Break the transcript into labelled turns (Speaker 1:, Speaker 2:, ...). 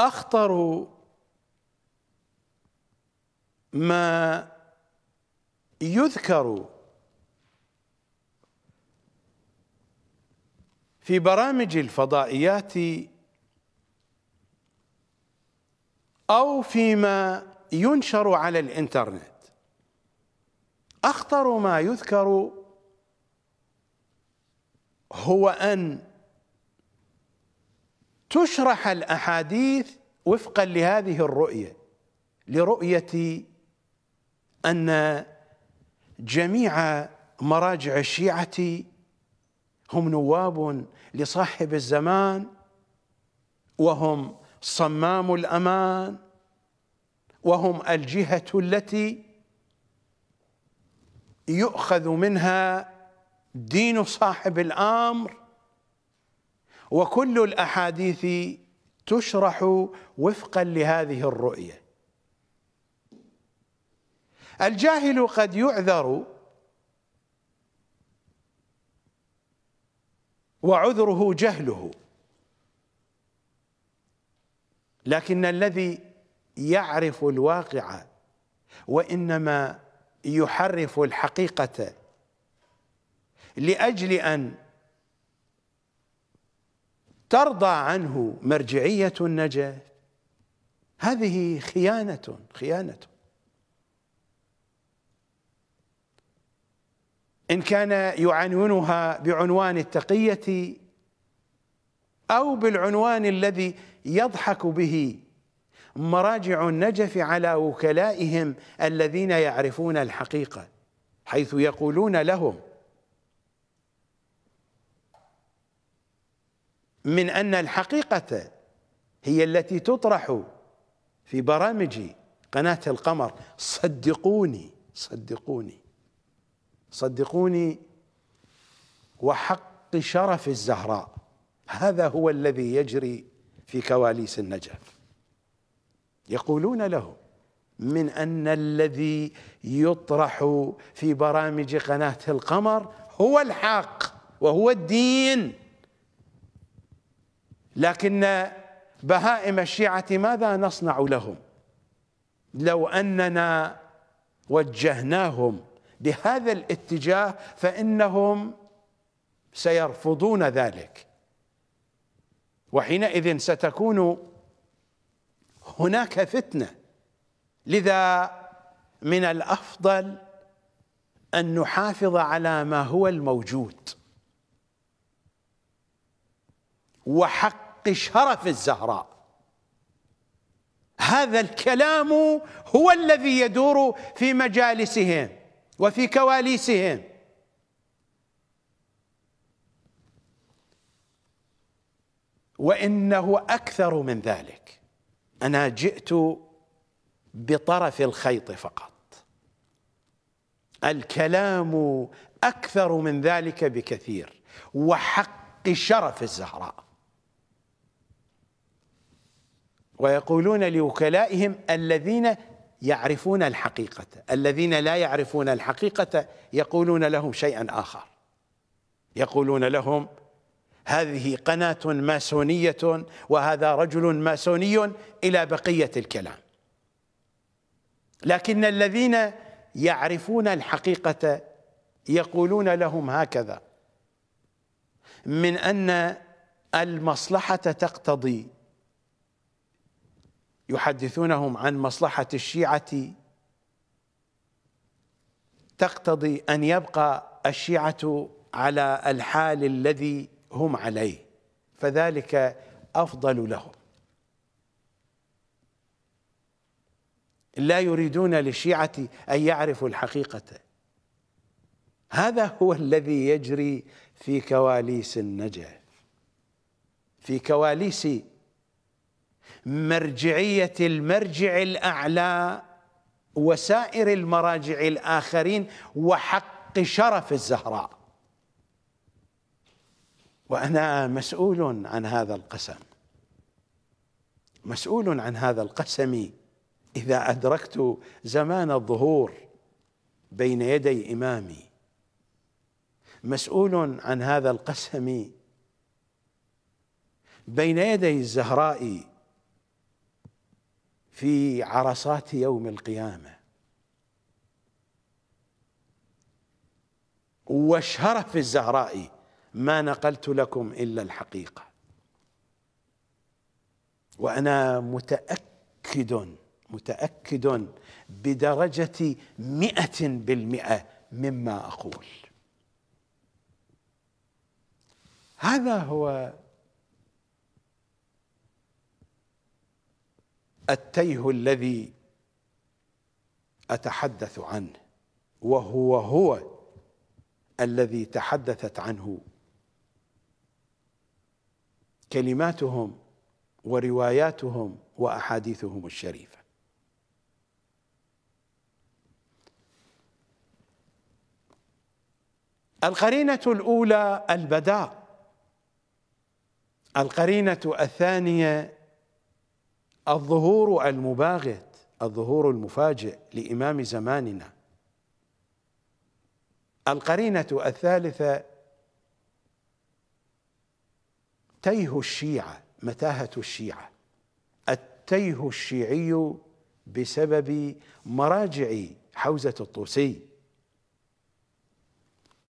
Speaker 1: أخطر ما يذكر في برامج الفضائيات أو فيما ينشر على الإنترنت أخطر ما يذكر هو أن تشرح الاحاديث وفقا لهذه الرؤيه لرؤيه ان جميع مراجع الشيعه هم نواب لصاحب الزمان وهم صمام الامان وهم الجهه التي يؤخذ منها دين صاحب الامر وكل الأحاديث تشرح وفقا لهذه الرؤية الجاهل قد يعذر وعذره جهله لكن الذي يعرف الواقع وإنما يحرف الحقيقة لأجل أن ترضى عنه مرجعية النجف هذه خيانة خيانة إن كان يعنونها بعنوان التقية أو بالعنوان الذي يضحك به مراجع النجف على وكلائهم الذين يعرفون الحقيقة حيث يقولون لهم من أن الحقيقة هي التي تطرح في برامج قناة القمر صدقوني صدقوني صدقوني وحق شرف الزهراء هذا هو الذي يجري في كواليس النجف يقولون له من أن الذي يطرح في برامج قناة القمر هو الحق وهو الدين لكن بهائم الشيعة ماذا نصنع لهم لو أننا وجهناهم بهذا الاتجاه فإنهم سيرفضون ذلك وحينئذ ستكون هناك فتنة لذا من الأفضل أن نحافظ على ما هو الموجود وحق شرف الزهراء هذا الكلام هو الذي يدور في مجالسهم وفي كواليسهم وانه اكثر من ذلك انا جئت بطرف الخيط فقط الكلام اكثر من ذلك بكثير وحق شرف الزهراء ويقولون لوكلائهم الذين يعرفون الحقيقة الذين لا يعرفون الحقيقة يقولون لهم شيئا آخر يقولون لهم هذه قناة ماسونية وهذا رجل ماسوني إلى بقية الكلام لكن الذين يعرفون الحقيقة يقولون لهم هكذا من أن المصلحة تقتضي يحدثونهم عن مصلحة الشيعة تقتضي أن يبقى الشيعة على الحال الذي هم عليه فذلك أفضل لهم لا يريدون للشيعة أن يعرفوا الحقيقة هذا هو الذي يجري في كواليس النجف في كواليس مرجعيه المرجع الاعلى وسائر المراجع الاخرين وحق شرف الزهراء وانا مسؤول عن هذا القسم مسؤول عن هذا القسم اذا ادركت زمان الظهور بين يدي امامي مسؤول عن هذا القسم بين يدي الزهراء في عرصات يوم القيامه واشهره في الزهراء ما نقلت لكم الا الحقيقه وانا متاكد متاكد بدرجه مئه بالمئه مما اقول هذا هو التيه الذي أتحدث عنه وهو هو الذي تحدثت عنه كلماتهم ورواياتهم وأحاديثهم الشريفة القرينة الأولى البداء القرينة الثانية الظهور المباغت الظهور المفاجئ لإمام زماننا القرينة الثالثة تيه الشيعة متاهة الشيعة التيه الشيعي بسبب مراجع حوزة الطوسي